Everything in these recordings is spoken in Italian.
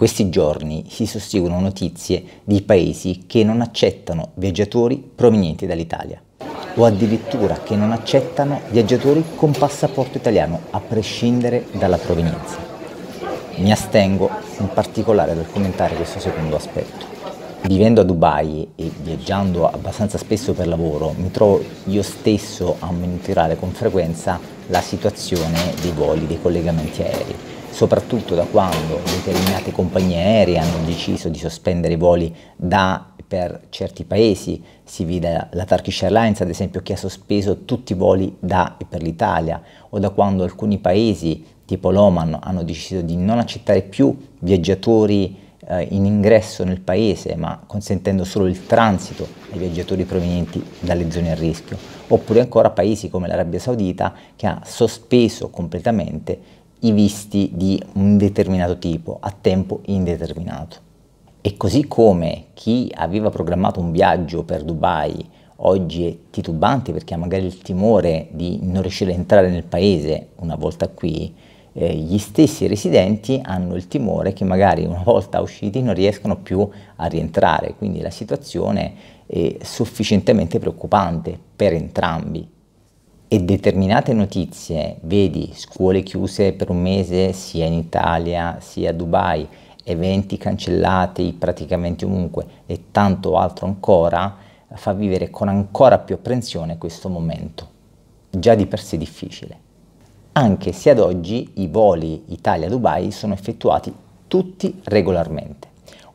questi giorni si susseguono notizie di paesi che non accettano viaggiatori provenienti dall'Italia o addirittura che non accettano viaggiatori con passaporto italiano a prescindere dalla provenienza. Mi astengo in particolare dal commentare questo secondo aspetto. Vivendo a Dubai e viaggiando abbastanza spesso per lavoro, mi trovo io stesso a monitorare con frequenza la situazione dei voli, dei collegamenti aerei soprattutto da quando determinate compagnie aeree hanno deciso di sospendere i voli da e per certi paesi, si vede la Turkish Airlines ad esempio che ha sospeso tutti i voli da e per l'Italia o da quando alcuni paesi tipo l'Oman hanno deciso di non accettare più viaggiatori eh, in ingresso nel paese ma consentendo solo il transito ai viaggiatori provenienti dalle zone a rischio oppure ancora paesi come l'Arabia Saudita che ha sospeso completamente i visti di un determinato tipo a tempo indeterminato. E così come chi aveva programmato un viaggio per Dubai oggi è titubante perché ha magari il timore di non riuscire ad entrare nel paese una volta qui, eh, gli stessi residenti hanno il timore che magari una volta usciti non riescano più a rientrare, quindi la situazione è sufficientemente preoccupante per entrambi e determinate notizie, vedi scuole chiuse per un mese sia in Italia sia a Dubai, eventi cancellati praticamente ovunque e tanto altro ancora, fa vivere con ancora più apprensione questo momento, già di per sé difficile. Anche se ad oggi i voli Italia-Dubai sono effettuati tutti regolarmente.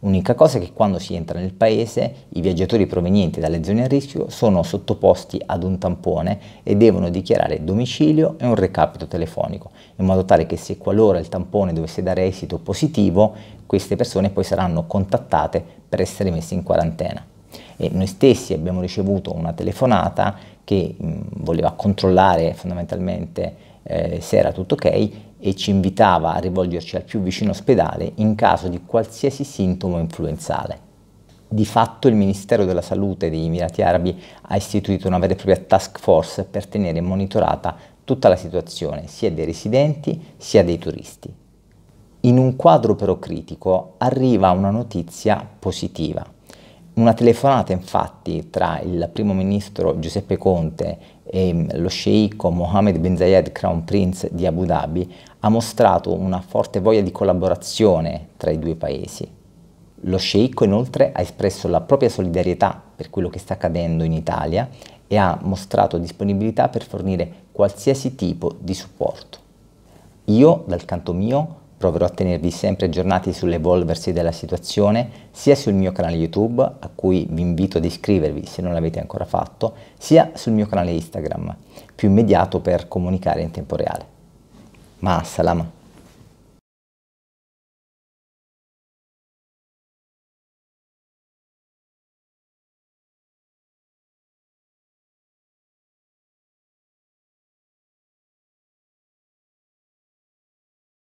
L'unica cosa è che quando si entra nel paese i viaggiatori provenienti dalle zone a rischio sono sottoposti ad un tampone e devono dichiarare domicilio e un recapito telefonico, in modo tale che se qualora il tampone dovesse dare esito positivo, queste persone poi saranno contattate per essere messe in quarantena. E noi stessi abbiamo ricevuto una telefonata che mh, voleva controllare fondamentalmente eh, se era tutto ok e ci invitava a rivolgerci al più vicino ospedale in caso di qualsiasi sintomo influenzale. Di fatto il Ministero della Salute degli Emirati Arabi ha istituito una vera e propria task force per tenere monitorata tutta la situazione, sia dei residenti sia dei turisti. In un quadro però critico arriva una notizia positiva. Una telefonata infatti tra il primo ministro Giuseppe Conte e mm, lo sceicco Mohammed bin Zayed Crown Prince di Abu Dhabi ha mostrato una forte voglia di collaborazione tra i due paesi. Lo sceicco inoltre ha espresso la propria solidarietà per quello che sta accadendo in Italia e ha mostrato disponibilità per fornire qualsiasi tipo di supporto. Io, dal canto mio, Proverò a tenervi sempre aggiornati sull'evolversi della situazione, sia sul mio canale YouTube, a cui vi invito ad iscrivervi se non l'avete ancora fatto, sia sul mio canale Instagram, più immediato per comunicare in tempo reale. Ma salama!